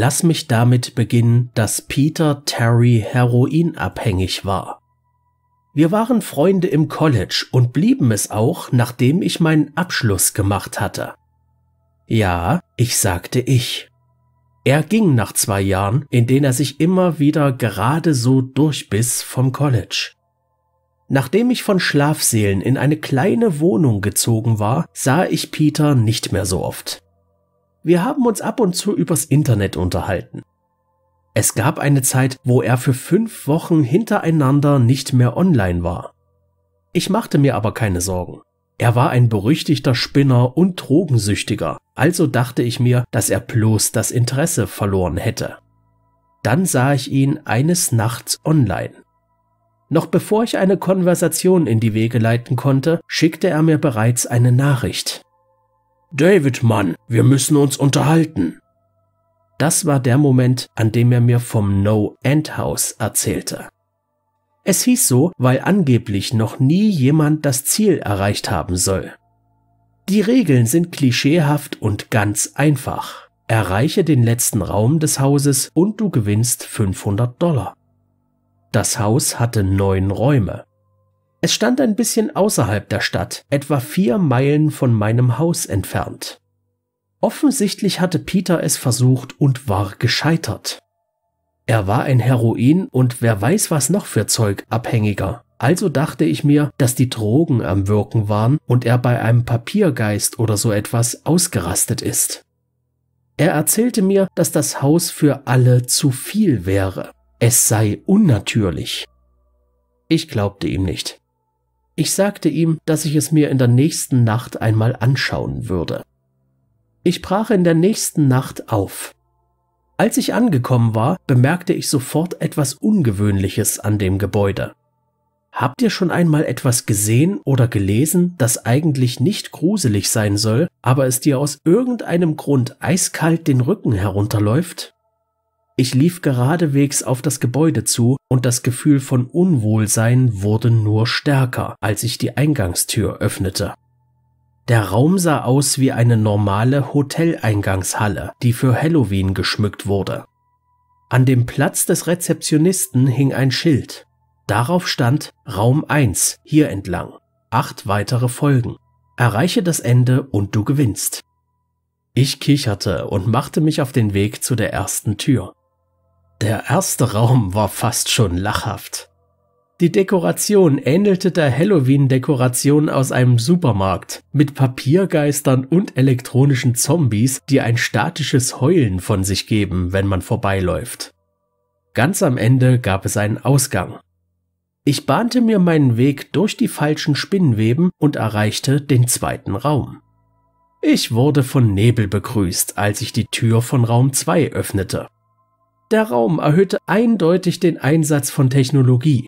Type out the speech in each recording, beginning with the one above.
Lass mich damit beginnen, dass Peter Terry heroinabhängig war. Wir waren Freunde im College und blieben es auch, nachdem ich meinen Abschluss gemacht hatte. Ja, ich sagte ich. Er ging nach zwei Jahren, in denen er sich immer wieder gerade so durchbiss vom College. Nachdem ich von Schlafseelen in eine kleine Wohnung gezogen war, sah ich Peter nicht mehr so oft. Wir haben uns ab und zu übers Internet unterhalten. Es gab eine Zeit, wo er für fünf Wochen hintereinander nicht mehr online war. Ich machte mir aber keine Sorgen. Er war ein berüchtigter Spinner und Drogensüchtiger, also dachte ich mir, dass er bloß das Interesse verloren hätte. Dann sah ich ihn eines Nachts online. Noch bevor ich eine Konversation in die Wege leiten konnte, schickte er mir bereits eine Nachricht. David, Mann, wir müssen uns unterhalten. Das war der Moment, an dem er mir vom No End House erzählte. Es hieß so, weil angeblich noch nie jemand das Ziel erreicht haben soll. Die Regeln sind klischeehaft und ganz einfach. Erreiche den letzten Raum des Hauses und du gewinnst 500 Dollar. Das Haus hatte neun Räume. Es stand ein bisschen außerhalb der Stadt, etwa vier Meilen von meinem Haus entfernt. Offensichtlich hatte Peter es versucht und war gescheitert. Er war ein Heroin und wer weiß was noch für Zeug abhängiger. Also dachte ich mir, dass die Drogen am Wirken waren und er bei einem Papiergeist oder so etwas ausgerastet ist. Er erzählte mir, dass das Haus für alle zu viel wäre. Es sei unnatürlich. Ich glaubte ihm nicht. Ich sagte ihm, dass ich es mir in der nächsten Nacht einmal anschauen würde. Ich brach in der nächsten Nacht auf. Als ich angekommen war, bemerkte ich sofort etwas Ungewöhnliches an dem Gebäude. Habt ihr schon einmal etwas gesehen oder gelesen, das eigentlich nicht gruselig sein soll, aber es dir aus irgendeinem Grund eiskalt den Rücken herunterläuft? Ich lief geradewegs auf das Gebäude zu und das Gefühl von Unwohlsein wurde nur stärker, als ich die Eingangstür öffnete. Der Raum sah aus wie eine normale Hoteleingangshalle, die für Halloween geschmückt wurde. An dem Platz des Rezeptionisten hing ein Schild. Darauf stand Raum 1 hier entlang. Acht weitere Folgen. Erreiche das Ende und du gewinnst. Ich kicherte und machte mich auf den Weg zu der ersten Tür. Der erste Raum war fast schon lachhaft. Die Dekoration ähnelte der Halloween-Dekoration aus einem Supermarkt mit Papiergeistern und elektronischen Zombies, die ein statisches Heulen von sich geben, wenn man vorbeiläuft. Ganz am Ende gab es einen Ausgang. Ich bahnte mir meinen Weg durch die falschen Spinnenweben und erreichte den zweiten Raum. Ich wurde von Nebel begrüßt, als ich die Tür von Raum 2 öffnete. Der Raum erhöhte eindeutig den Einsatz von Technologie.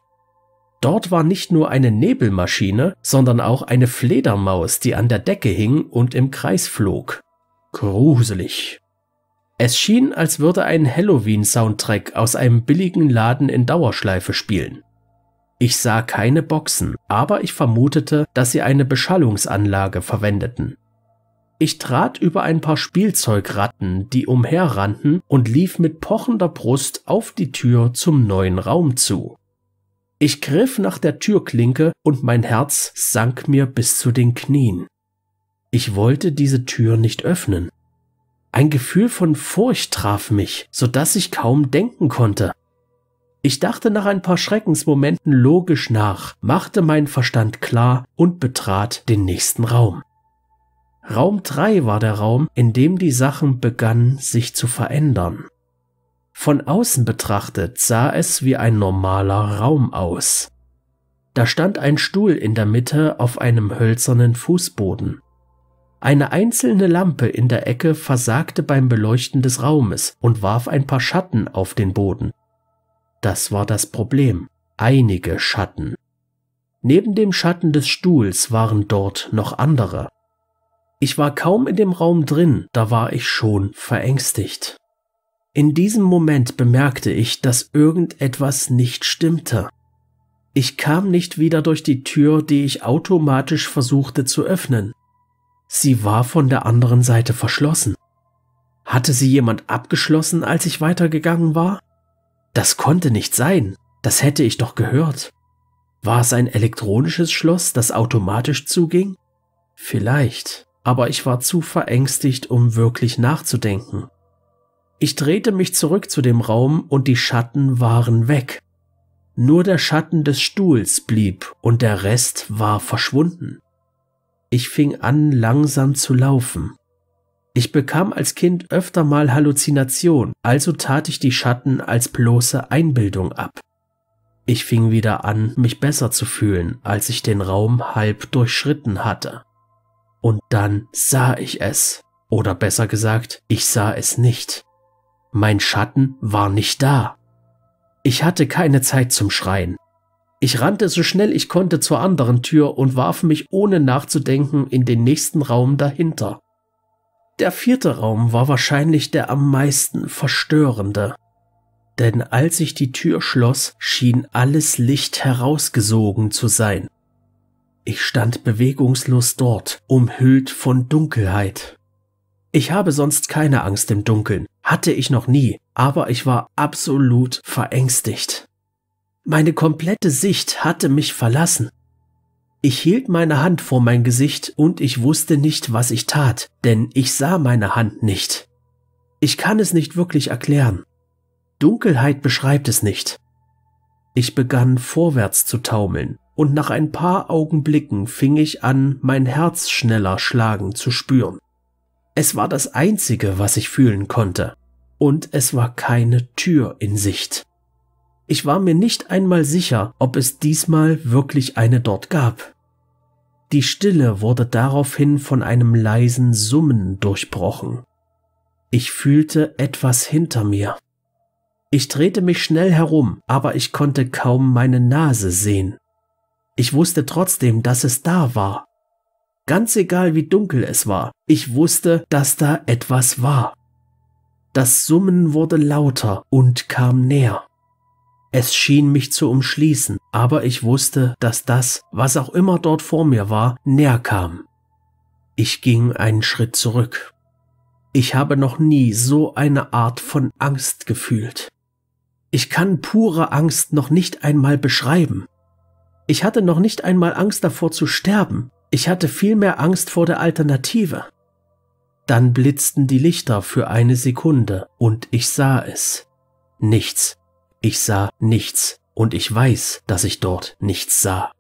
Dort war nicht nur eine Nebelmaschine, sondern auch eine Fledermaus, die an der Decke hing und im Kreis flog. Gruselig. Es schien, als würde ein Halloween-Soundtrack aus einem billigen Laden in Dauerschleife spielen. Ich sah keine Boxen, aber ich vermutete, dass sie eine Beschallungsanlage verwendeten. Ich trat über ein paar Spielzeugratten, die umherrannten, und lief mit pochender Brust auf die Tür zum neuen Raum zu. Ich griff nach der Türklinke und mein Herz sank mir bis zu den Knien. Ich wollte diese Tür nicht öffnen. Ein Gefühl von Furcht traf mich, so dass ich kaum denken konnte. Ich dachte nach ein paar Schreckensmomenten logisch nach, machte meinen Verstand klar und betrat den nächsten Raum. Raum 3 war der Raum, in dem die Sachen begannen, sich zu verändern. Von außen betrachtet sah es wie ein normaler Raum aus. Da stand ein Stuhl in der Mitte auf einem hölzernen Fußboden. Eine einzelne Lampe in der Ecke versagte beim Beleuchten des Raumes und warf ein paar Schatten auf den Boden. Das war das Problem. Einige Schatten. Neben dem Schatten des Stuhls waren dort noch andere. Ich war kaum in dem Raum drin, da war ich schon verängstigt. In diesem Moment bemerkte ich, dass irgendetwas nicht stimmte. Ich kam nicht wieder durch die Tür, die ich automatisch versuchte zu öffnen. Sie war von der anderen Seite verschlossen. Hatte sie jemand abgeschlossen, als ich weitergegangen war? Das konnte nicht sein, das hätte ich doch gehört. War es ein elektronisches Schloss, das automatisch zuging? Vielleicht aber ich war zu verängstigt, um wirklich nachzudenken. Ich drehte mich zurück zu dem Raum und die Schatten waren weg. Nur der Schatten des Stuhls blieb und der Rest war verschwunden. Ich fing an, langsam zu laufen. Ich bekam als Kind öfter mal Halluzination, also tat ich die Schatten als bloße Einbildung ab. Ich fing wieder an, mich besser zu fühlen, als ich den Raum halb durchschritten hatte. Und dann sah ich es. Oder besser gesagt, ich sah es nicht. Mein Schatten war nicht da. Ich hatte keine Zeit zum Schreien. Ich rannte so schnell ich konnte zur anderen Tür und warf mich ohne nachzudenken in den nächsten Raum dahinter. Der vierte Raum war wahrscheinlich der am meisten verstörende. Denn als ich die Tür schloss, schien alles Licht herausgesogen zu sein. Ich stand bewegungslos dort, umhüllt von Dunkelheit. Ich habe sonst keine Angst im Dunkeln, hatte ich noch nie, aber ich war absolut verängstigt. Meine komplette Sicht hatte mich verlassen. Ich hielt meine Hand vor mein Gesicht und ich wusste nicht, was ich tat, denn ich sah meine Hand nicht. Ich kann es nicht wirklich erklären. Dunkelheit beschreibt es nicht. Ich begann vorwärts zu taumeln, und nach ein paar Augenblicken fing ich an, mein Herz schneller schlagen zu spüren. Es war das Einzige, was ich fühlen konnte, und es war keine Tür in Sicht. Ich war mir nicht einmal sicher, ob es diesmal wirklich eine dort gab. Die Stille wurde daraufhin von einem leisen Summen durchbrochen. Ich fühlte etwas hinter mir. Ich drehte mich schnell herum, aber ich konnte kaum meine Nase sehen. Ich wusste trotzdem, dass es da war. Ganz egal wie dunkel es war, ich wusste, dass da etwas war. Das Summen wurde lauter und kam näher. Es schien mich zu umschließen, aber ich wusste, dass das, was auch immer dort vor mir war, näher kam. Ich ging einen Schritt zurück. Ich habe noch nie so eine Art von Angst gefühlt. Ich kann pure Angst noch nicht einmal beschreiben. Ich hatte noch nicht einmal Angst davor zu sterben, ich hatte vielmehr Angst vor der Alternative. Dann blitzten die Lichter für eine Sekunde und ich sah es. Nichts. Ich sah nichts und ich weiß, dass ich dort nichts sah.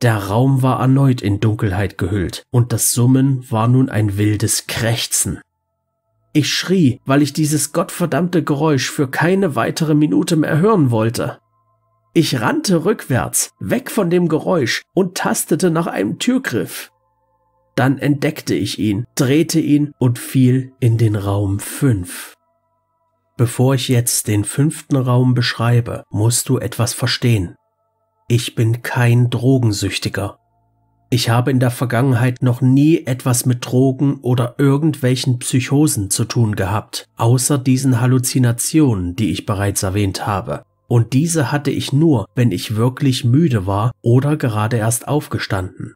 Der Raum war erneut in Dunkelheit gehüllt und das Summen war nun ein wildes Krächzen. Ich schrie, weil ich dieses gottverdammte Geräusch für keine weitere Minute mehr hören wollte. Ich rannte rückwärts, weg von dem Geräusch und tastete nach einem Türgriff. Dann entdeckte ich ihn, drehte ihn und fiel in den Raum 5. Bevor ich jetzt den fünften Raum beschreibe, musst du etwas verstehen. Ich bin kein Drogensüchtiger. Ich habe in der Vergangenheit noch nie etwas mit Drogen oder irgendwelchen Psychosen zu tun gehabt, außer diesen Halluzinationen, die ich bereits erwähnt habe und diese hatte ich nur, wenn ich wirklich müde war oder gerade erst aufgestanden.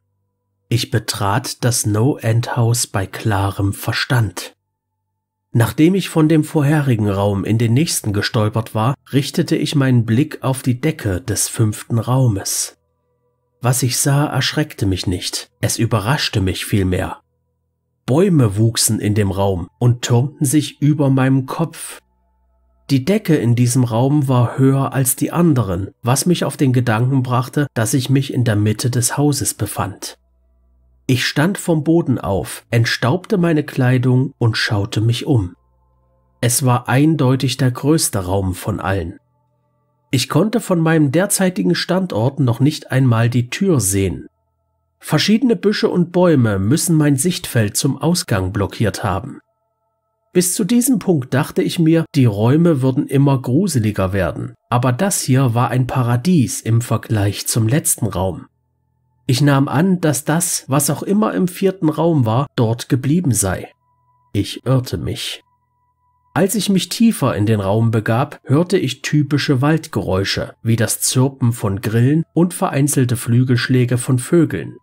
Ich betrat das No-End-Haus bei klarem Verstand. Nachdem ich von dem vorherigen Raum in den nächsten gestolpert war, richtete ich meinen Blick auf die Decke des fünften Raumes. Was ich sah, erschreckte mich nicht, es überraschte mich vielmehr. Bäume wuchsen in dem Raum und türmten sich über meinem Kopf, die Decke in diesem Raum war höher als die anderen, was mich auf den Gedanken brachte, dass ich mich in der Mitte des Hauses befand. Ich stand vom Boden auf, entstaubte meine Kleidung und schaute mich um. Es war eindeutig der größte Raum von allen. Ich konnte von meinem derzeitigen Standort noch nicht einmal die Tür sehen. Verschiedene Büsche und Bäume müssen mein Sichtfeld zum Ausgang blockiert haben. Bis zu diesem Punkt dachte ich mir, die Räume würden immer gruseliger werden, aber das hier war ein Paradies im Vergleich zum letzten Raum. Ich nahm an, dass das, was auch immer im vierten Raum war, dort geblieben sei. Ich irrte mich. Als ich mich tiefer in den Raum begab, hörte ich typische Waldgeräusche, wie das Zirpen von Grillen und vereinzelte Flügelschläge von Vögeln.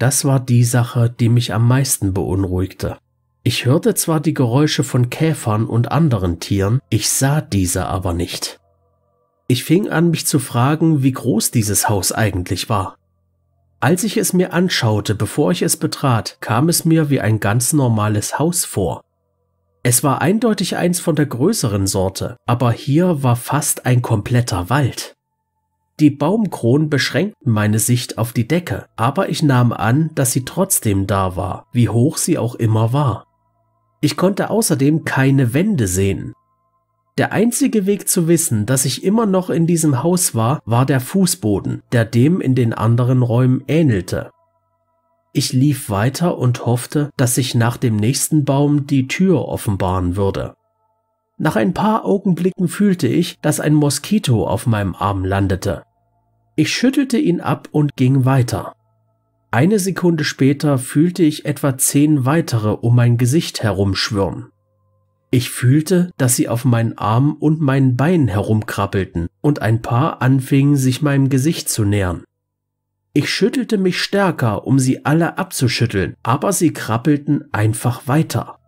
Das war die Sache, die mich am meisten beunruhigte. Ich hörte zwar die Geräusche von Käfern und anderen Tieren, ich sah diese aber nicht. Ich fing an, mich zu fragen, wie groß dieses Haus eigentlich war. Als ich es mir anschaute, bevor ich es betrat, kam es mir wie ein ganz normales Haus vor. Es war eindeutig eins von der größeren Sorte, aber hier war fast ein kompletter Wald. Die Baumkronen beschränkten meine Sicht auf die Decke, aber ich nahm an, dass sie trotzdem da war, wie hoch sie auch immer war. Ich konnte außerdem keine Wände sehen. Der einzige Weg zu wissen, dass ich immer noch in diesem Haus war, war der Fußboden, der dem in den anderen Räumen ähnelte. Ich lief weiter und hoffte, dass sich nach dem nächsten Baum die Tür offenbaren würde. Nach ein paar Augenblicken fühlte ich, dass ein Moskito auf meinem Arm landete. Ich schüttelte ihn ab und ging weiter. Eine Sekunde später fühlte ich etwa zehn weitere um mein Gesicht herumschwirren. Ich fühlte, dass sie auf meinen Armen und meinen Beinen herumkrabbelten und ein paar anfingen, sich meinem Gesicht zu nähern. Ich schüttelte mich stärker, um sie alle abzuschütteln, aber sie krabbelten einfach weiter.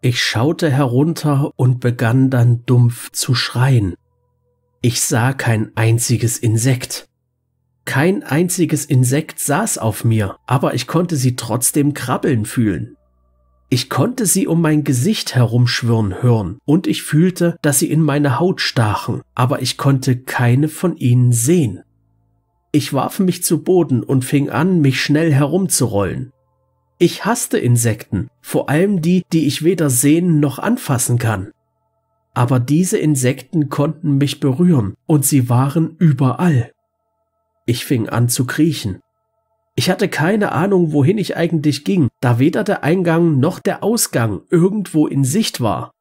Ich schaute herunter und begann dann dumpf zu schreien. Ich sah kein einziges Insekt. Kein einziges Insekt saß auf mir, aber ich konnte sie trotzdem krabbeln fühlen. Ich konnte sie um mein Gesicht herumschwirren hören und ich fühlte, dass sie in meine Haut stachen, aber ich konnte keine von ihnen sehen. Ich warf mich zu Boden und fing an, mich schnell herumzurollen. Ich hasste Insekten, vor allem die, die ich weder sehen noch anfassen kann. Aber diese Insekten konnten mich berühren und sie waren überall. Ich fing an zu kriechen. Ich hatte keine Ahnung, wohin ich eigentlich ging, da weder der Eingang noch der Ausgang irgendwo in Sicht war.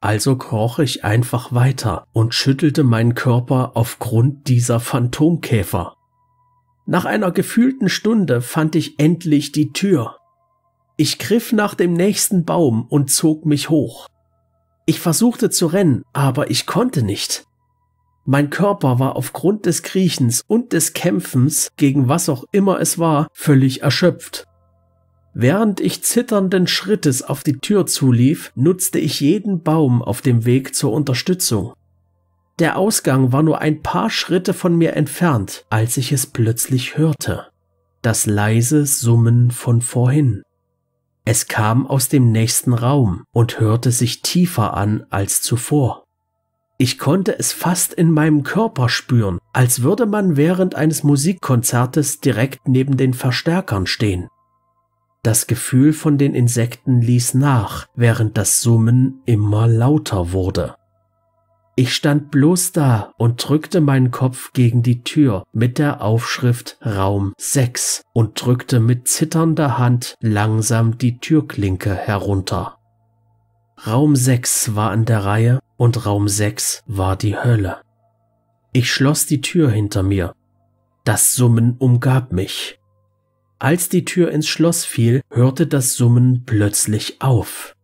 Also kroch ich einfach weiter und schüttelte meinen Körper aufgrund dieser Phantomkäfer. Nach einer gefühlten Stunde fand ich endlich die Tür. Ich griff nach dem nächsten Baum und zog mich hoch. Ich versuchte zu rennen, aber ich konnte nicht. Mein Körper war aufgrund des Kriechens und des Kämpfens gegen was auch immer es war völlig erschöpft. Während ich zitternden Schrittes auf die Tür zulief, nutzte ich jeden Baum auf dem Weg zur Unterstützung. Der Ausgang war nur ein paar Schritte von mir entfernt, als ich es plötzlich hörte. Das leise Summen von vorhin. Es kam aus dem nächsten Raum und hörte sich tiefer an als zuvor. Ich konnte es fast in meinem Körper spüren, als würde man während eines Musikkonzertes direkt neben den Verstärkern stehen. Das Gefühl von den Insekten ließ nach, während das Summen immer lauter wurde. Ich stand bloß da und drückte meinen Kopf gegen die Tür mit der Aufschrift Raum 6 und drückte mit zitternder Hand langsam die Türklinke herunter. Raum 6 war an der Reihe und Raum 6 war die Hölle. Ich schloss die Tür hinter mir. Das Summen umgab mich. Als die Tür ins Schloss fiel, hörte das Summen plötzlich auf.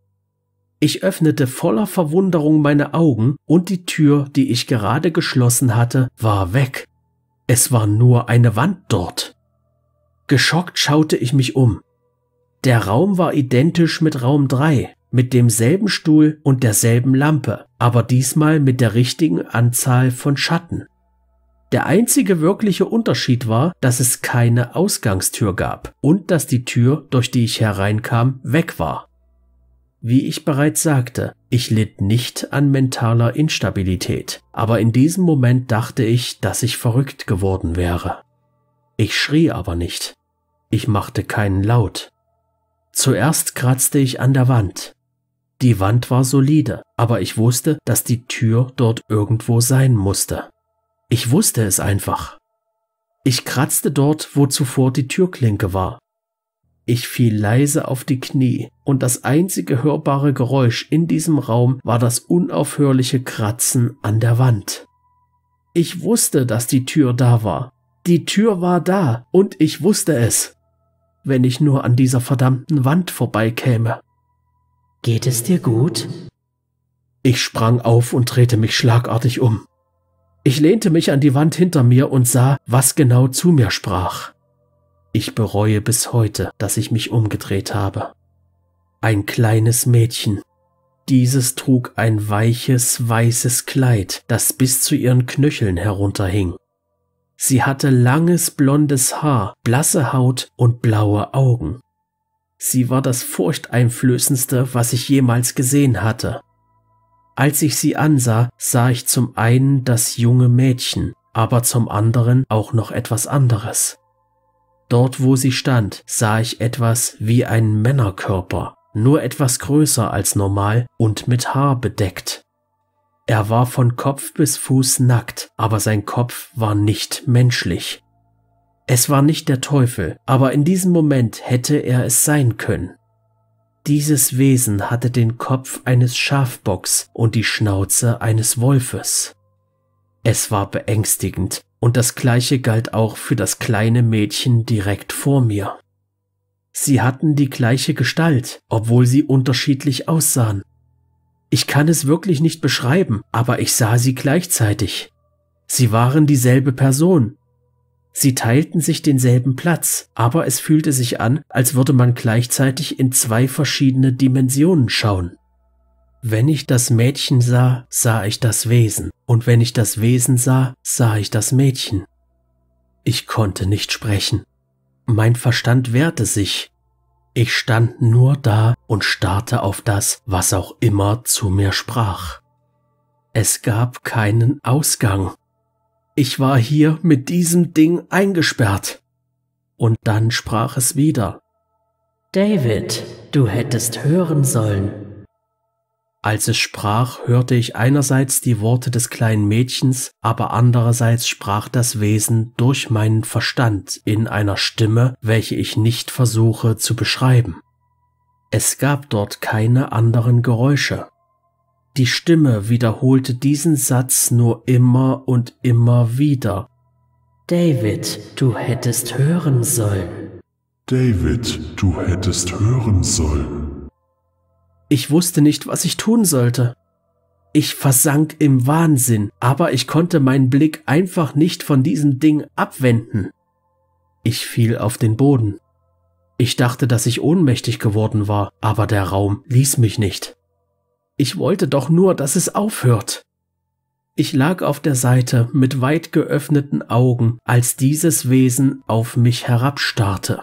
Ich öffnete voller Verwunderung meine Augen und die Tür, die ich gerade geschlossen hatte, war weg. Es war nur eine Wand dort. Geschockt schaute ich mich um. Der Raum war identisch mit Raum 3, mit demselben Stuhl und derselben Lampe, aber diesmal mit der richtigen Anzahl von Schatten. Der einzige wirkliche Unterschied war, dass es keine Ausgangstür gab und dass die Tür, durch die ich hereinkam, weg war. Wie ich bereits sagte, ich litt nicht an mentaler Instabilität, aber in diesem Moment dachte ich, dass ich verrückt geworden wäre. Ich schrie aber nicht. Ich machte keinen Laut. Zuerst kratzte ich an der Wand, die Wand war solide, aber ich wusste, dass die Tür dort irgendwo sein musste. Ich wusste es einfach. Ich kratzte dort, wo zuvor die Türklinke war. Ich fiel leise auf die Knie, und das einzige hörbare Geräusch in diesem Raum war das unaufhörliche Kratzen an der Wand. Ich wusste, dass die Tür da war. Die Tür war da, und ich wusste es. Wenn ich nur an dieser verdammten Wand vorbeikäme. Geht es dir gut? Ich sprang auf und drehte mich schlagartig um. Ich lehnte mich an die Wand hinter mir und sah, was genau zu mir sprach. Ich bereue bis heute, dass ich mich umgedreht habe. Ein kleines Mädchen. Dieses trug ein weiches, weißes Kleid, das bis zu ihren Knöcheln herunterhing. Sie hatte langes blondes Haar, blasse Haut und blaue Augen. Sie war das furchteinflößendste, was ich jemals gesehen hatte. Als ich sie ansah, sah ich zum einen das junge Mädchen, aber zum anderen auch noch etwas anderes. Dort, wo sie stand, sah ich etwas wie einen Männerkörper, nur etwas größer als normal und mit Haar bedeckt. Er war von Kopf bis Fuß nackt, aber sein Kopf war nicht menschlich. Es war nicht der Teufel, aber in diesem Moment hätte er es sein können. Dieses Wesen hatte den Kopf eines Schafbocks und die Schnauze eines Wolfes. Es war beängstigend, und das gleiche galt auch für das kleine Mädchen direkt vor mir. Sie hatten die gleiche Gestalt, obwohl sie unterschiedlich aussahen. Ich kann es wirklich nicht beschreiben, aber ich sah sie gleichzeitig. Sie waren dieselbe Person, Sie teilten sich denselben Platz, aber es fühlte sich an, als würde man gleichzeitig in zwei verschiedene Dimensionen schauen. Wenn ich das Mädchen sah, sah ich das Wesen, und wenn ich das Wesen sah, sah ich das Mädchen. Ich konnte nicht sprechen. Mein Verstand wehrte sich. Ich stand nur da und starrte auf das, was auch immer zu mir sprach. Es gab keinen Ausgang ich war hier mit diesem Ding eingesperrt. Und dann sprach es wieder. David, du hättest hören sollen. Als es sprach, hörte ich einerseits die Worte des kleinen Mädchens, aber andererseits sprach das Wesen durch meinen Verstand in einer Stimme, welche ich nicht versuche zu beschreiben. Es gab dort keine anderen Geräusche, die Stimme wiederholte diesen Satz nur immer und immer wieder. David, du hättest hören sollen. David, du hättest hören sollen. Ich wusste nicht, was ich tun sollte. Ich versank im Wahnsinn, aber ich konnte meinen Blick einfach nicht von diesem Ding abwenden. Ich fiel auf den Boden. Ich dachte, dass ich ohnmächtig geworden war, aber der Raum ließ mich nicht. Ich wollte doch nur, dass es aufhört. Ich lag auf der Seite mit weit geöffneten Augen, als dieses Wesen auf mich herabstarrte.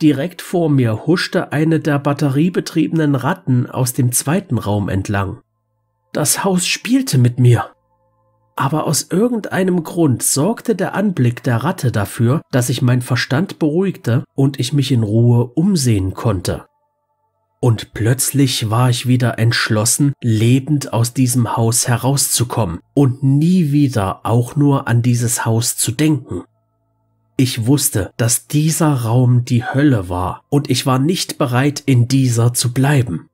Direkt vor mir huschte eine der batteriebetriebenen Ratten aus dem zweiten Raum entlang. Das Haus spielte mit mir. Aber aus irgendeinem Grund sorgte der Anblick der Ratte dafür, dass ich mein Verstand beruhigte und ich mich in Ruhe umsehen konnte. Und plötzlich war ich wieder entschlossen, lebend aus diesem Haus herauszukommen und nie wieder auch nur an dieses Haus zu denken. Ich wusste, dass dieser Raum die Hölle war und ich war nicht bereit, in dieser zu bleiben.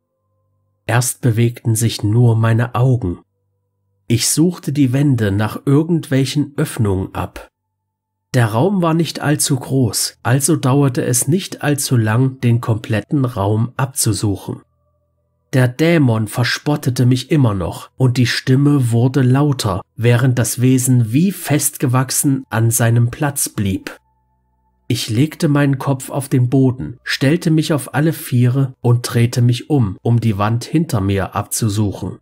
Erst bewegten sich nur meine Augen. Ich suchte die Wände nach irgendwelchen Öffnungen ab, der Raum war nicht allzu groß, also dauerte es nicht allzu lang, den kompletten Raum abzusuchen. Der Dämon verspottete mich immer noch, und die Stimme wurde lauter, während das Wesen wie festgewachsen an seinem Platz blieb. Ich legte meinen Kopf auf den Boden, stellte mich auf alle Viere und drehte mich um, um die Wand hinter mir abzusuchen.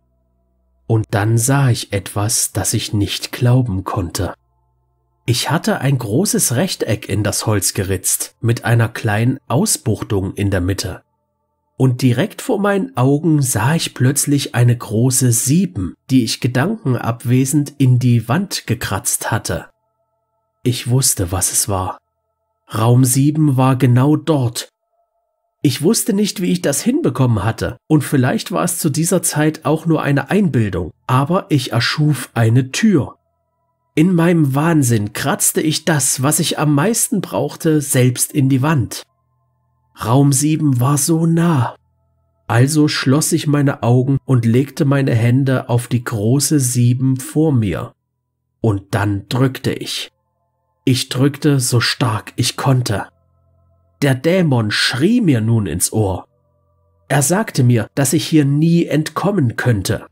Und dann sah ich etwas, das ich nicht glauben konnte. Ich hatte ein großes Rechteck in das Holz geritzt, mit einer kleinen Ausbuchtung in der Mitte. Und direkt vor meinen Augen sah ich plötzlich eine große Sieben, die ich gedankenabwesend in die Wand gekratzt hatte. Ich wusste, was es war. Raum Sieben war genau dort. Ich wusste nicht, wie ich das hinbekommen hatte, und vielleicht war es zu dieser Zeit auch nur eine Einbildung, aber ich erschuf eine Tür, in meinem Wahnsinn kratzte ich das, was ich am meisten brauchte, selbst in die Wand. Raum 7 war so nah. Also schloss ich meine Augen und legte meine Hände auf die große 7 vor mir. Und dann drückte ich. Ich drückte so stark ich konnte. Der Dämon schrie mir nun ins Ohr. Er sagte mir, dass ich hier nie entkommen könnte.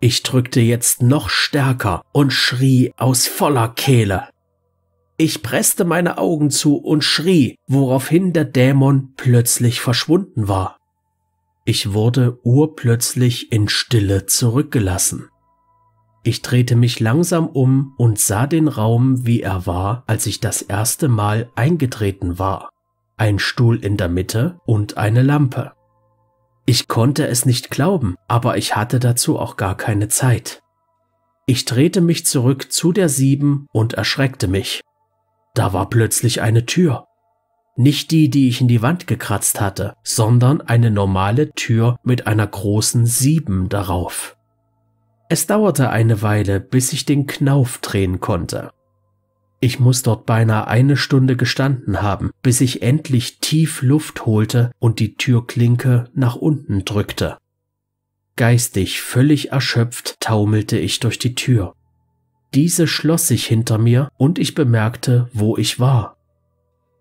Ich drückte jetzt noch stärker und schrie aus voller Kehle. Ich presste meine Augen zu und schrie, woraufhin der Dämon plötzlich verschwunden war. Ich wurde urplötzlich in Stille zurückgelassen. Ich drehte mich langsam um und sah den Raum, wie er war, als ich das erste Mal eingetreten war. Ein Stuhl in der Mitte und eine Lampe. Ich konnte es nicht glauben, aber ich hatte dazu auch gar keine Zeit. Ich drehte mich zurück zu der Sieben und erschreckte mich. Da war plötzlich eine Tür. Nicht die, die ich in die Wand gekratzt hatte, sondern eine normale Tür mit einer großen Sieben darauf. Es dauerte eine Weile, bis ich den Knauf drehen konnte. Ich muss dort beinahe eine Stunde gestanden haben, bis ich endlich tief Luft holte und die Türklinke nach unten drückte. Geistig völlig erschöpft taumelte ich durch die Tür. Diese schloss sich hinter mir und ich bemerkte, wo ich war.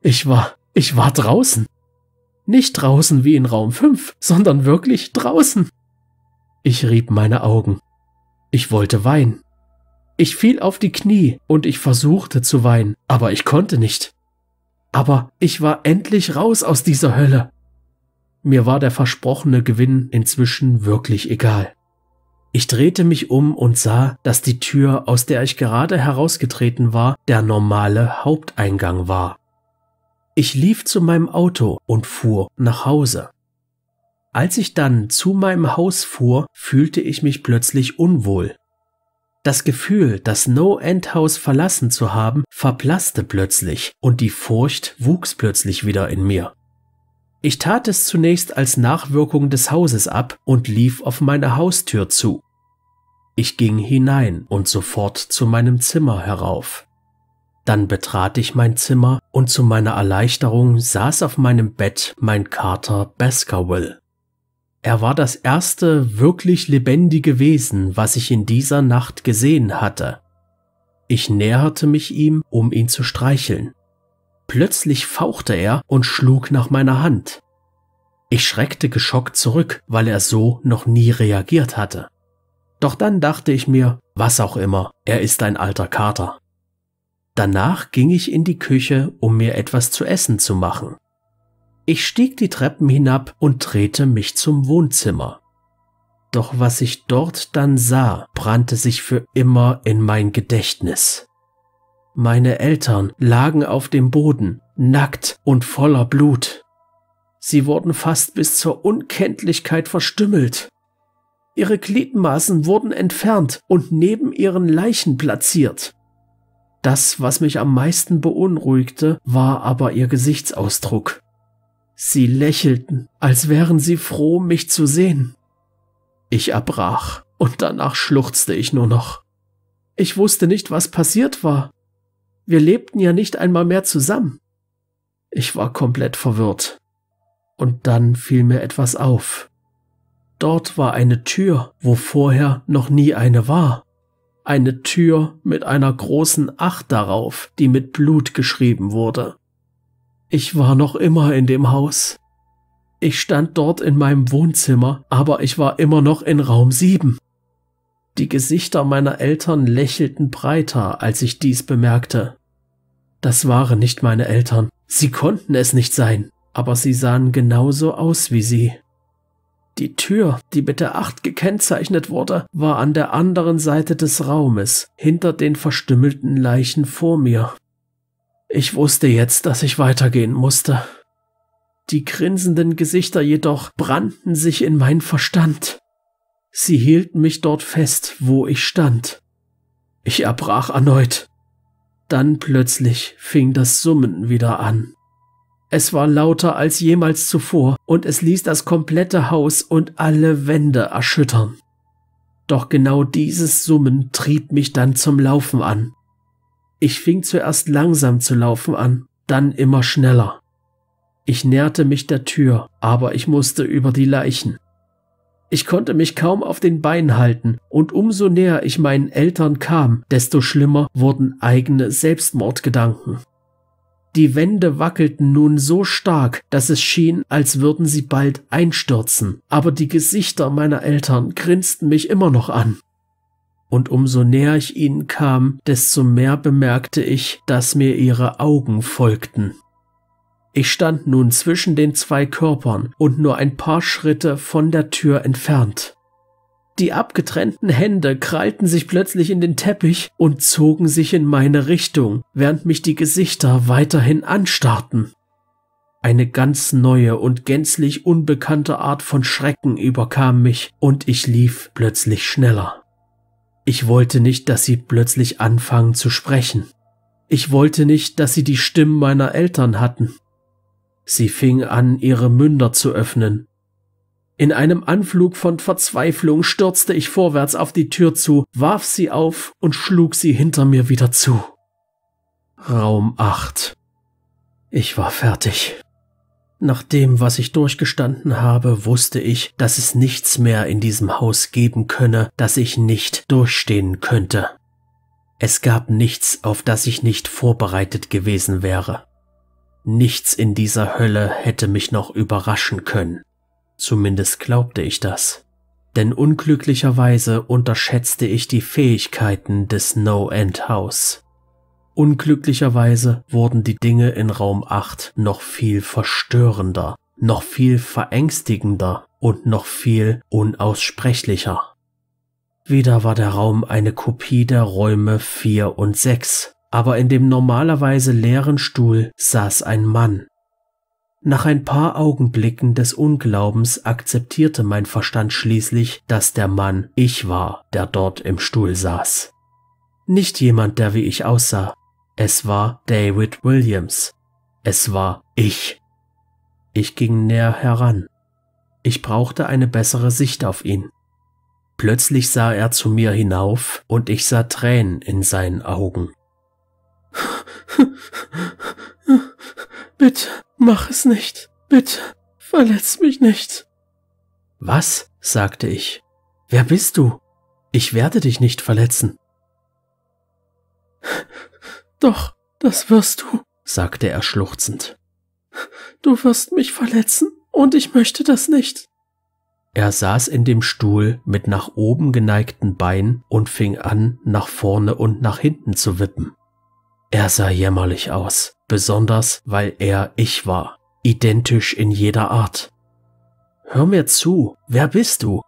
Ich war, ich war draußen. Nicht draußen wie in Raum 5, sondern wirklich draußen. Ich rieb meine Augen. Ich wollte weinen. Ich fiel auf die Knie und ich versuchte zu weinen, aber ich konnte nicht. Aber ich war endlich raus aus dieser Hölle. Mir war der versprochene Gewinn inzwischen wirklich egal. Ich drehte mich um und sah, dass die Tür, aus der ich gerade herausgetreten war, der normale Haupteingang war. Ich lief zu meinem Auto und fuhr nach Hause. Als ich dann zu meinem Haus fuhr, fühlte ich mich plötzlich unwohl. Das Gefühl, das No End House verlassen zu haben, verblasste plötzlich und die Furcht wuchs plötzlich wieder in mir. Ich tat es zunächst als Nachwirkung des Hauses ab und lief auf meine Haustür zu. Ich ging hinein und sofort zu meinem Zimmer herauf. Dann betrat ich mein Zimmer und zu meiner Erleichterung saß auf meinem Bett mein Kater Baskerville. Er war das erste wirklich lebendige Wesen, was ich in dieser Nacht gesehen hatte. Ich näherte mich ihm, um ihn zu streicheln. Plötzlich fauchte er und schlug nach meiner Hand. Ich schreckte geschockt zurück, weil er so noch nie reagiert hatte. Doch dann dachte ich mir, was auch immer, er ist ein alter Kater. Danach ging ich in die Küche, um mir etwas zu essen zu machen. Ich stieg die Treppen hinab und drehte mich zum Wohnzimmer. Doch was ich dort dann sah, brannte sich für immer in mein Gedächtnis. Meine Eltern lagen auf dem Boden, nackt und voller Blut. Sie wurden fast bis zur Unkenntlichkeit verstümmelt. Ihre Gliedmaßen wurden entfernt und neben ihren Leichen platziert. Das, was mich am meisten beunruhigte, war aber ihr Gesichtsausdruck. Sie lächelten, als wären sie froh, mich zu sehen. Ich erbrach und danach schluchzte ich nur noch. Ich wusste nicht, was passiert war. Wir lebten ja nicht einmal mehr zusammen. Ich war komplett verwirrt. Und dann fiel mir etwas auf. Dort war eine Tür, wo vorher noch nie eine war. Eine Tür mit einer großen Acht darauf, die mit Blut geschrieben wurde. Ich war noch immer in dem Haus. Ich stand dort in meinem Wohnzimmer, aber ich war immer noch in Raum 7. Die Gesichter meiner Eltern lächelten breiter, als ich dies bemerkte. Das waren nicht meine Eltern. Sie konnten es nicht sein, aber sie sahen genauso aus wie sie. Die Tür, die mit der 8 gekennzeichnet wurde, war an der anderen Seite des Raumes, hinter den verstümmelten Leichen vor mir. Ich wusste jetzt, dass ich weitergehen musste. Die grinsenden Gesichter jedoch brannten sich in mein Verstand. Sie hielten mich dort fest, wo ich stand. Ich erbrach erneut. Dann plötzlich fing das Summen wieder an. Es war lauter als jemals zuvor und es ließ das komplette Haus und alle Wände erschüttern. Doch genau dieses Summen trieb mich dann zum Laufen an. Ich fing zuerst langsam zu laufen an, dann immer schneller. Ich näherte mich der Tür, aber ich musste über die Leichen. Ich konnte mich kaum auf den Beinen halten, und umso näher ich meinen Eltern kam, desto schlimmer wurden eigene Selbstmordgedanken. Die Wände wackelten nun so stark, dass es schien, als würden sie bald einstürzen, aber die Gesichter meiner Eltern grinsten mich immer noch an und umso näher ich ihnen kam, desto mehr bemerkte ich, dass mir ihre Augen folgten. Ich stand nun zwischen den zwei Körpern und nur ein paar Schritte von der Tür entfernt. Die abgetrennten Hände krallten sich plötzlich in den Teppich und zogen sich in meine Richtung, während mich die Gesichter weiterhin anstarrten. Eine ganz neue und gänzlich unbekannte Art von Schrecken überkam mich, und ich lief plötzlich schneller. Ich wollte nicht, dass sie plötzlich anfangen zu sprechen. Ich wollte nicht, dass sie die Stimmen meiner Eltern hatten. Sie fing an, ihre Münder zu öffnen. In einem Anflug von Verzweiflung stürzte ich vorwärts auf die Tür zu, warf sie auf und schlug sie hinter mir wieder zu. Raum 8. Ich war fertig. Nach dem, was ich durchgestanden habe, wusste ich, dass es nichts mehr in diesem Haus geben könne, das ich nicht durchstehen könnte. Es gab nichts, auf das ich nicht vorbereitet gewesen wäre. Nichts in dieser Hölle hätte mich noch überraschen können. Zumindest glaubte ich das. Denn unglücklicherweise unterschätzte ich die Fähigkeiten des No-End-House. Unglücklicherweise wurden die Dinge in Raum 8 noch viel verstörender, noch viel verängstigender und noch viel unaussprechlicher. Wieder war der Raum eine Kopie der Räume 4 und 6, aber in dem normalerweise leeren Stuhl saß ein Mann. Nach ein paar Augenblicken des Unglaubens akzeptierte mein Verstand schließlich, dass der Mann ich war, der dort im Stuhl saß. Nicht jemand, der wie ich aussah, es war David Williams. Es war ich. Ich ging näher heran. Ich brauchte eine bessere Sicht auf ihn. Plötzlich sah er zu mir hinauf und ich sah Tränen in seinen Augen. Bitte, mach es nicht. Bitte, verletz mich nicht. Was? sagte ich. Wer bist du? Ich werde dich nicht verletzen. Doch, das wirst du, sagte er schluchzend. Du wirst mich verletzen und ich möchte das nicht. Er saß in dem Stuhl mit nach oben geneigten Beinen und fing an, nach vorne und nach hinten zu wippen. Er sah jämmerlich aus, besonders weil er ich war, identisch in jeder Art. Hör mir zu, wer bist du?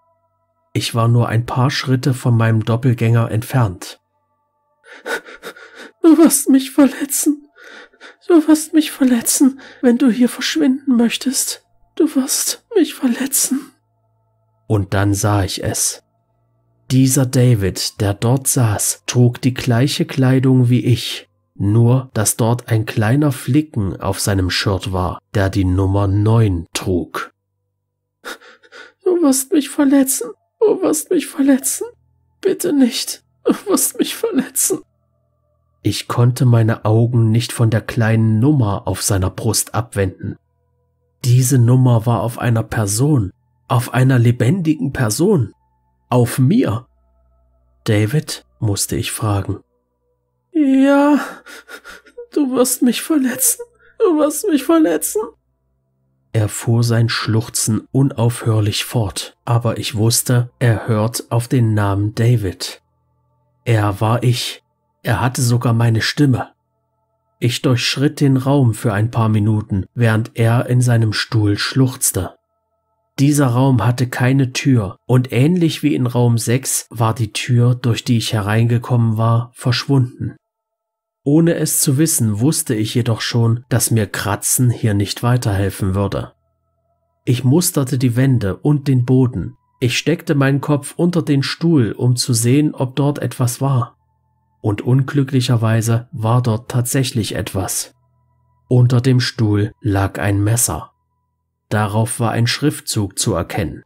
Ich war nur ein paar Schritte von meinem Doppelgänger entfernt. Du wirst mich verletzen. Du wirst mich verletzen, wenn du hier verschwinden möchtest. Du wirst mich verletzen. Und dann sah ich es. Dieser David, der dort saß, trug die gleiche Kleidung wie ich, nur dass dort ein kleiner Flicken auf seinem Shirt war, der die Nummer 9 trug. Du wirst mich verletzen, du wirst mich verletzen. Bitte nicht, du wirst mich verletzen. Ich konnte meine Augen nicht von der kleinen Nummer auf seiner Brust abwenden. Diese Nummer war auf einer Person, auf einer lebendigen Person, auf mir. David, musste ich fragen. Ja, du wirst mich verletzen, du wirst mich verletzen. Er fuhr sein Schluchzen unaufhörlich fort, aber ich wusste, er hört auf den Namen David. Er war ich, er hatte sogar meine Stimme. Ich durchschritt den Raum für ein paar Minuten, während er in seinem Stuhl schluchzte. Dieser Raum hatte keine Tür und ähnlich wie in Raum 6 war die Tür, durch die ich hereingekommen war, verschwunden. Ohne es zu wissen, wusste ich jedoch schon, dass mir Kratzen hier nicht weiterhelfen würde. Ich musterte die Wände und den Boden. Ich steckte meinen Kopf unter den Stuhl, um zu sehen, ob dort etwas war und unglücklicherweise war dort tatsächlich etwas. Unter dem Stuhl lag ein Messer. Darauf war ein Schriftzug zu erkennen.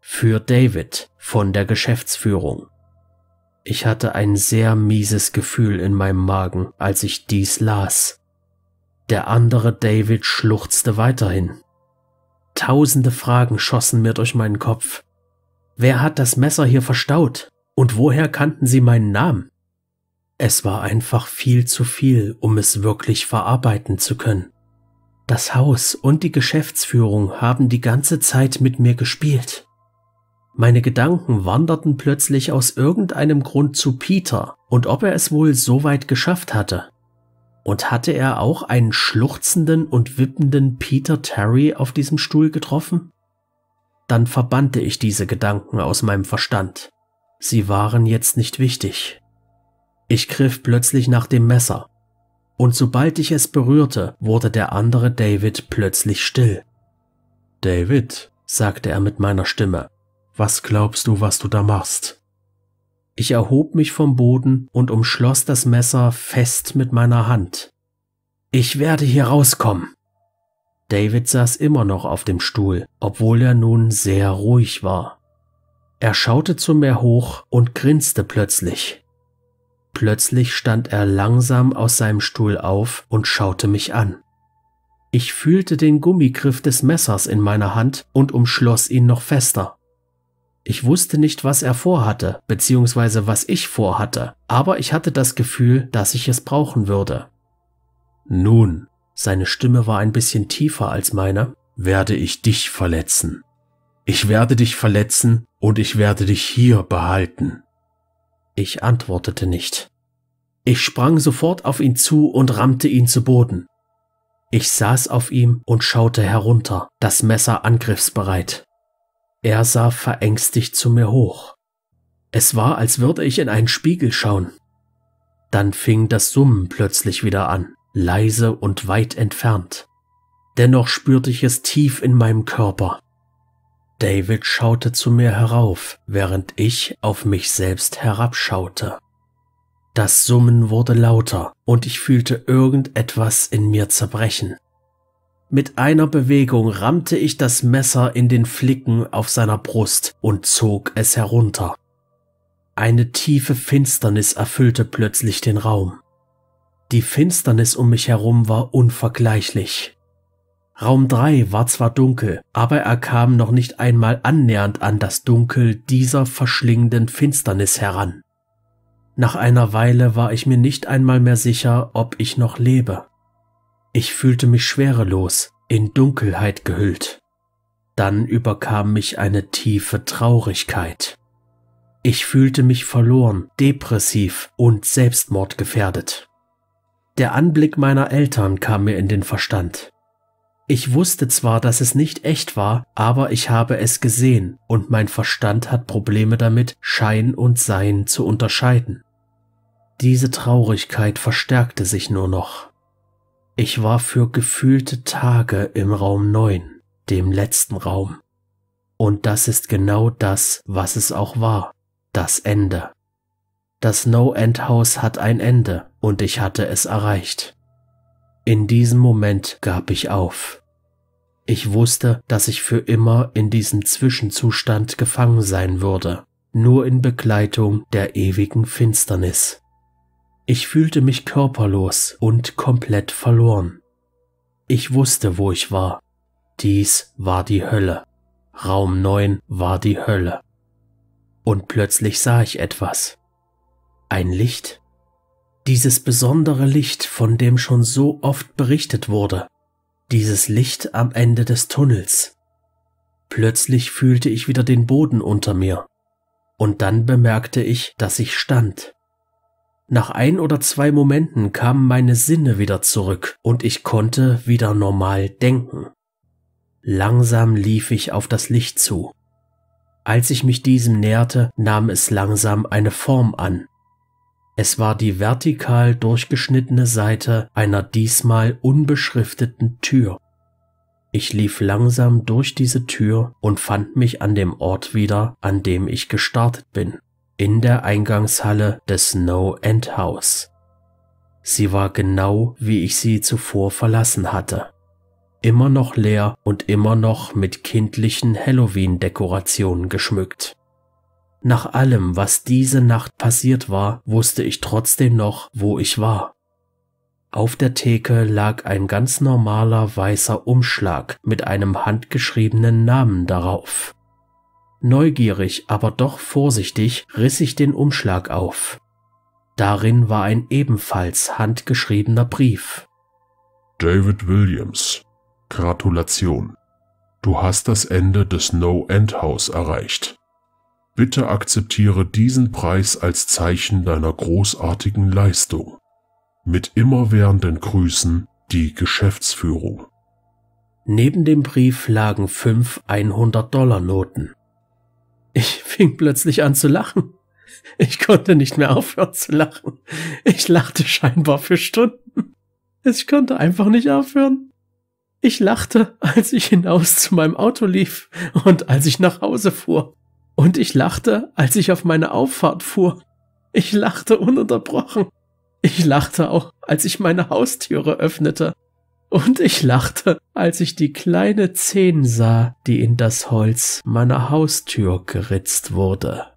Für David von der Geschäftsführung. Ich hatte ein sehr mieses Gefühl in meinem Magen, als ich dies las. Der andere David schluchzte weiterhin. Tausende Fragen schossen mir durch meinen Kopf. Wer hat das Messer hier verstaut? Und woher kannten sie meinen Namen? Es war einfach viel zu viel, um es wirklich verarbeiten zu können. Das Haus und die Geschäftsführung haben die ganze Zeit mit mir gespielt. Meine Gedanken wanderten plötzlich aus irgendeinem Grund zu Peter und ob er es wohl so weit geschafft hatte. Und hatte er auch einen schluchzenden und wippenden Peter Terry auf diesem Stuhl getroffen? Dann verbannte ich diese Gedanken aus meinem Verstand. Sie waren jetzt nicht wichtig. Ich griff plötzlich nach dem Messer. Und sobald ich es berührte, wurde der andere David plötzlich still. David, sagte er mit meiner Stimme, was glaubst du, was du da machst? Ich erhob mich vom Boden und umschloss das Messer fest mit meiner Hand. Ich werde hier rauskommen. David saß immer noch auf dem Stuhl, obwohl er nun sehr ruhig war. Er schaute zu mir hoch und grinste plötzlich. Plötzlich stand er langsam aus seinem Stuhl auf und schaute mich an. Ich fühlte den Gummigriff des Messers in meiner Hand und umschloss ihn noch fester. Ich wusste nicht, was er vorhatte, beziehungsweise was ich vorhatte, aber ich hatte das Gefühl, dass ich es brauchen würde. Nun, seine Stimme war ein bisschen tiefer als meine, werde ich dich verletzen. Ich werde dich verletzen und ich werde dich hier behalten. Ich antwortete nicht. Ich sprang sofort auf ihn zu und rammte ihn zu Boden. Ich saß auf ihm und schaute herunter, das Messer angriffsbereit. Er sah verängstigt zu mir hoch. Es war, als würde ich in einen Spiegel schauen. Dann fing das Summen plötzlich wieder an, leise und weit entfernt. Dennoch spürte ich es tief in meinem Körper. David schaute zu mir herauf, während ich auf mich selbst herabschaute. Das Summen wurde lauter und ich fühlte irgendetwas in mir zerbrechen. Mit einer Bewegung rammte ich das Messer in den Flicken auf seiner Brust und zog es herunter. Eine tiefe Finsternis erfüllte plötzlich den Raum. Die Finsternis um mich herum war unvergleichlich. Raum 3 war zwar dunkel, aber er kam noch nicht einmal annähernd an das Dunkel dieser verschlingenden Finsternis heran. Nach einer Weile war ich mir nicht einmal mehr sicher, ob ich noch lebe. Ich fühlte mich schwerelos, in Dunkelheit gehüllt. Dann überkam mich eine tiefe Traurigkeit. Ich fühlte mich verloren, depressiv und selbstmordgefährdet. Der Anblick meiner Eltern kam mir in den Verstand. Ich wusste zwar, dass es nicht echt war, aber ich habe es gesehen und mein Verstand hat Probleme damit, Schein und Sein zu unterscheiden. Diese Traurigkeit verstärkte sich nur noch. Ich war für gefühlte Tage im Raum 9, dem letzten Raum. Und das ist genau das, was es auch war, das Ende. Das No-End-Haus hat ein Ende und ich hatte es erreicht. In diesem Moment gab ich auf. Ich wusste, dass ich für immer in diesem Zwischenzustand gefangen sein würde, nur in Begleitung der ewigen Finsternis. Ich fühlte mich körperlos und komplett verloren. Ich wusste, wo ich war. Dies war die Hölle. Raum 9 war die Hölle. Und plötzlich sah ich etwas. Ein Licht dieses besondere Licht, von dem schon so oft berichtet wurde. Dieses Licht am Ende des Tunnels. Plötzlich fühlte ich wieder den Boden unter mir. Und dann bemerkte ich, dass ich stand. Nach ein oder zwei Momenten kamen meine Sinne wieder zurück und ich konnte wieder normal denken. Langsam lief ich auf das Licht zu. Als ich mich diesem näherte, nahm es langsam eine Form an, es war die vertikal durchgeschnittene Seite einer diesmal unbeschrifteten Tür. Ich lief langsam durch diese Tür und fand mich an dem Ort wieder, an dem ich gestartet bin, in der Eingangshalle des No End House. Sie war genau, wie ich sie zuvor verlassen hatte. Immer noch leer und immer noch mit kindlichen Halloween-Dekorationen geschmückt. Nach allem, was diese Nacht passiert war, wusste ich trotzdem noch, wo ich war. Auf der Theke lag ein ganz normaler weißer Umschlag mit einem handgeschriebenen Namen darauf. Neugierig, aber doch vorsichtig riss ich den Umschlag auf. Darin war ein ebenfalls handgeschriebener Brief. David Williams, Gratulation. Du hast das Ende des No End House erreicht. Bitte akzeptiere diesen Preis als Zeichen deiner großartigen Leistung. Mit immerwährenden Grüßen die Geschäftsführung. Neben dem Brief lagen fünf 100-Dollar-Noten. Ich fing plötzlich an zu lachen. Ich konnte nicht mehr aufhören zu lachen. Ich lachte scheinbar für Stunden. Ich konnte einfach nicht aufhören. Ich lachte, als ich hinaus zu meinem Auto lief und als ich nach Hause fuhr. Und ich lachte, als ich auf meine Auffahrt fuhr. Ich lachte ununterbrochen. Ich lachte auch, als ich meine Haustüre öffnete. Und ich lachte, als ich die kleine Zehn sah, die in das Holz meiner Haustür geritzt wurde.